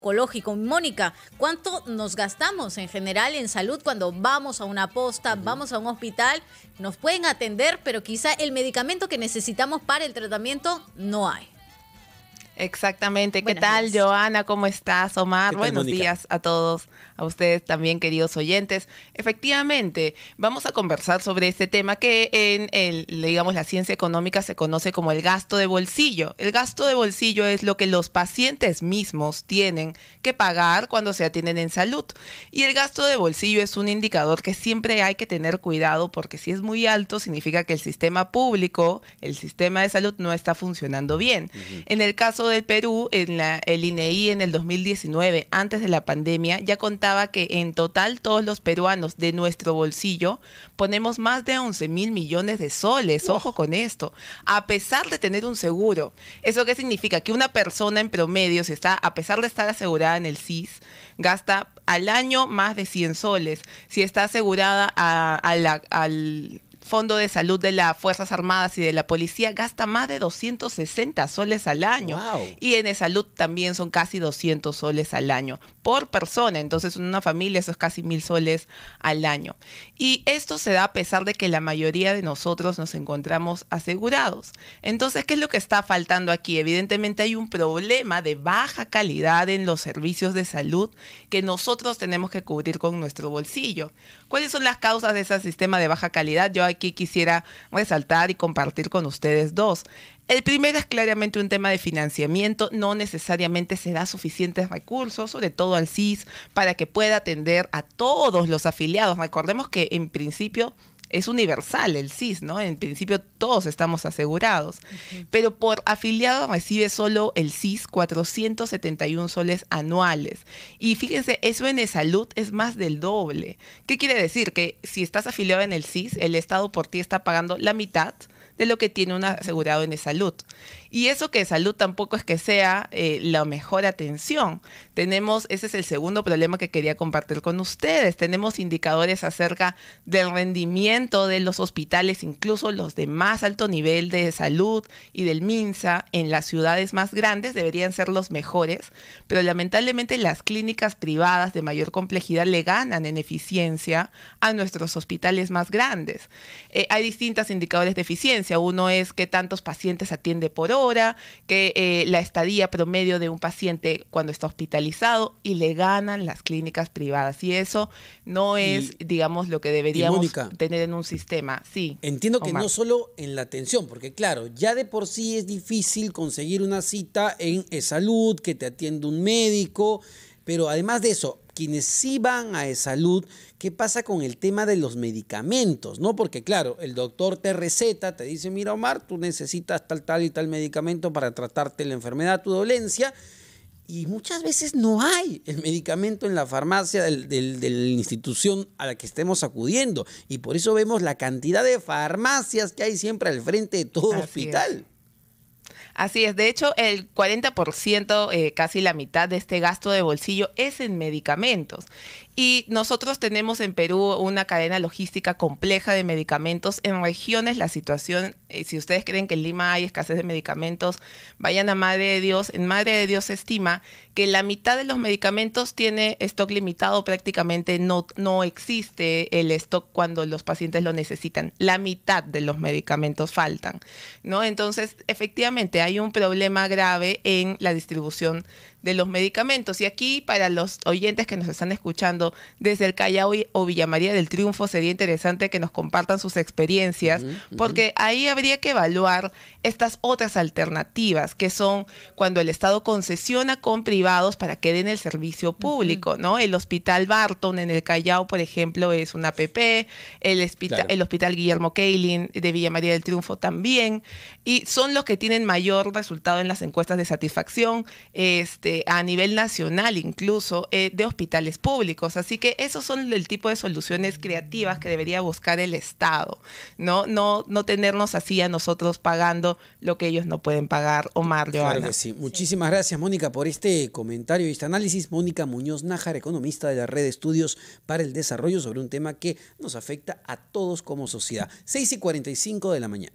ecológico. Mónica, ¿cuánto nos gastamos en general en salud cuando vamos a una posta, vamos a un hospital? Nos pueden atender, pero quizá el medicamento que necesitamos para el tratamiento no hay. Exactamente. ¿Qué tal, Joana? ¿Cómo estás, Omar? Buenos días a todos, a ustedes también, queridos oyentes. Efectivamente, vamos a conversar sobre este tema que en el, digamos, la ciencia económica se conoce como el gasto de bolsillo. El gasto de bolsillo es lo que los pacientes mismos tienen que pagar cuando se atienden en salud. Y el gasto de bolsillo es un indicador que siempre hay que tener cuidado porque si es muy alto significa que el sistema público, el sistema de salud no está funcionando bien. En el caso del Perú, en el INEI e en el 2019, antes de la pandemia, ya contaba que en total todos los peruanos de nuestro bolsillo ponemos más de 11 mil millones de soles. Ojo con esto. A pesar de tener un seguro. ¿Eso qué significa? Que una persona en promedio, está, a pesar de estar asegurada en el CIS, gasta al año más de 100 soles. Si está asegurada a, al Fondo de Salud de las Fuerzas Armadas y de la Policía gasta más de 260 soles al año. Y en salud también son casi 200 soles al año por persona. Entonces, en una familia eso es casi mil soles al año. Y esto se da a pesar de que la mayoría de nosotros nos encontramos asegurados. Entonces, ¿qué es lo que está faltando aquí? Evidentemente hay un problema de baja calidad en los servicios de salud que nosotros tenemos que cubrir con nuestro bolsillo. ¿Cuáles son las causas de ese sistema de baja calidad? Yo aquí quisiera resaltar y compartir con ustedes dos. El primero es claramente un tema de financiamiento. No necesariamente se da suficientes recursos, sobre todo al CIS, para que pueda atender a todos los afiliados. Recordemos que en principio es universal el CIS, ¿no? En principio todos estamos asegurados, pero por afiliado recibe solo el CIS 471 soles anuales. Y fíjense, eso en salud es más del doble. ¿Qué quiere decir? Que si estás afiliado en el CIS, el Estado por ti está pagando la mitad de lo que tiene un asegurado en salud. Y eso que salud tampoco es que sea eh, la mejor atención. Tenemos, ese es el segundo problema que quería compartir con ustedes. Tenemos indicadores acerca del rendimiento de los hospitales, incluso los de más alto nivel de salud y del MINSA en las ciudades más grandes deberían ser los mejores, pero lamentablemente las clínicas privadas de mayor complejidad le ganan en eficiencia a nuestros hospitales más grandes. Eh, hay distintos indicadores de eficiencia uno es que tantos pacientes atiende por hora, que eh, la estadía promedio de un paciente cuando está hospitalizado y le ganan las clínicas privadas. Y eso no es, digamos, lo que deberíamos tener en un sistema. Sí. Entiendo que no solo en la atención, porque claro, ya de por sí es difícil conseguir una cita en eh, salud, que te atiende un médico, pero además de eso, quienes sí van a salud, ¿qué pasa con el tema de los medicamentos? ¿No? Porque claro, el doctor te receta, te dice, mira Omar, tú necesitas tal, tal y tal medicamento para tratarte la enfermedad, tu dolencia, y muchas veces no hay el medicamento en la farmacia de la institución a la que estemos acudiendo. Y por eso vemos la cantidad de farmacias que hay siempre al frente de todo hospital. Así es, de hecho el 40%, eh, casi la mitad de este gasto de bolsillo es en medicamentos. Y nosotros tenemos en Perú una cadena logística compleja de medicamentos. En regiones la situación, eh, si ustedes creen que en Lima hay escasez de medicamentos, vayan a Madre de Dios. En Madre de Dios se estima que la mitad de los medicamentos tiene stock limitado, prácticamente no, no existe el stock cuando los pacientes lo necesitan. La mitad de los medicamentos faltan. ¿no? Entonces, efectivamente, hay un problema grave en la distribución de los medicamentos. Y aquí, para los oyentes que nos están escuchando desde el Callao o Villa María del Triunfo, sería interesante que nos compartan sus experiencias, porque ahí habría que evaluar estas otras alternativas, que son cuando el Estado concesiona con privados para que den el servicio público, ¿no? El Hospital Barton en el Callao, por ejemplo, es una APP, el, el Hospital Guillermo Keilin de Villa María del Triunfo también, y son los que tienen mayor resultado en las encuestas de satisfacción. Este, este, a nivel nacional incluso, eh, de hospitales públicos. Así que esos son el tipo de soluciones creativas que debería buscar el Estado, ¿no? No, no tenernos así a nosotros pagando lo que ellos no pueden pagar. Omar, sí. Muchísimas gracias, Mónica, por este comentario y este análisis. Mónica Muñoz Nájar, economista de la Red de Estudios para el Desarrollo, sobre un tema que nos afecta a todos como sociedad. 6 y 45 de la mañana.